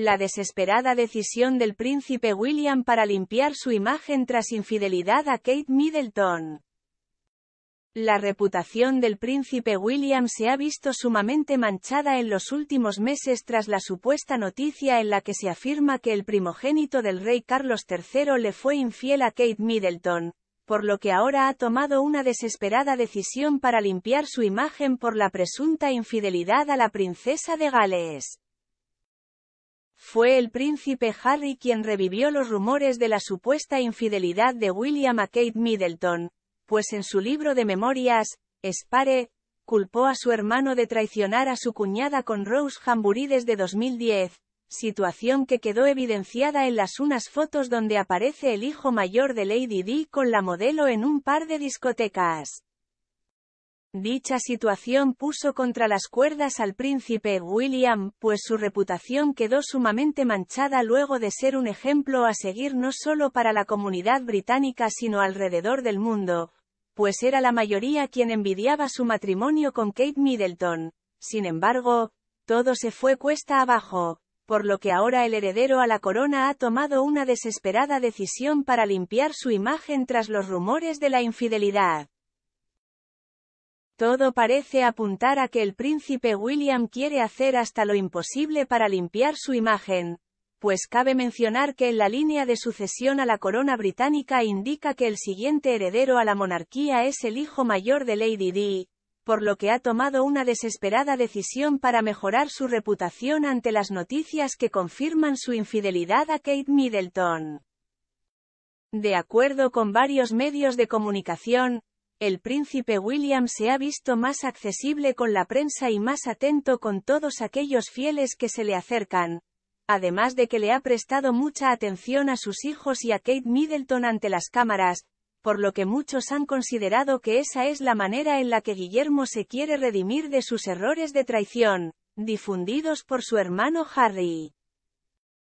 La desesperada decisión del príncipe William para limpiar su imagen tras infidelidad a Kate Middleton. La reputación del príncipe William se ha visto sumamente manchada en los últimos meses tras la supuesta noticia en la que se afirma que el primogénito del rey Carlos III le fue infiel a Kate Middleton, por lo que ahora ha tomado una desesperada decisión para limpiar su imagen por la presunta infidelidad a la princesa de Gales. Fue el príncipe Harry quien revivió los rumores de la supuesta infidelidad de William a Kate Middleton, pues en su libro de memorias, Spare, culpó a su hermano de traicionar a su cuñada con Rose Hambury desde 2010, situación que quedó evidenciada en las unas fotos donde aparece el hijo mayor de Lady D con la modelo en un par de discotecas. Dicha situación puso contra las cuerdas al príncipe William, pues su reputación quedó sumamente manchada luego de ser un ejemplo a seguir no solo para la comunidad británica sino alrededor del mundo, pues era la mayoría quien envidiaba su matrimonio con Kate Middleton. Sin embargo, todo se fue cuesta abajo, por lo que ahora el heredero a la corona ha tomado una desesperada decisión para limpiar su imagen tras los rumores de la infidelidad. Todo parece apuntar a que el príncipe William quiere hacer hasta lo imposible para limpiar su imagen, pues cabe mencionar que en la línea de sucesión a la corona británica indica que el siguiente heredero a la monarquía es el hijo mayor de Lady Di, por lo que ha tomado una desesperada decisión para mejorar su reputación ante las noticias que confirman su infidelidad a Kate Middleton. De acuerdo con varios medios de comunicación, el príncipe William se ha visto más accesible con la prensa y más atento con todos aquellos fieles que se le acercan, además de que le ha prestado mucha atención a sus hijos y a Kate Middleton ante las cámaras, por lo que muchos han considerado que esa es la manera en la que Guillermo se quiere redimir de sus errores de traición, difundidos por su hermano Harry.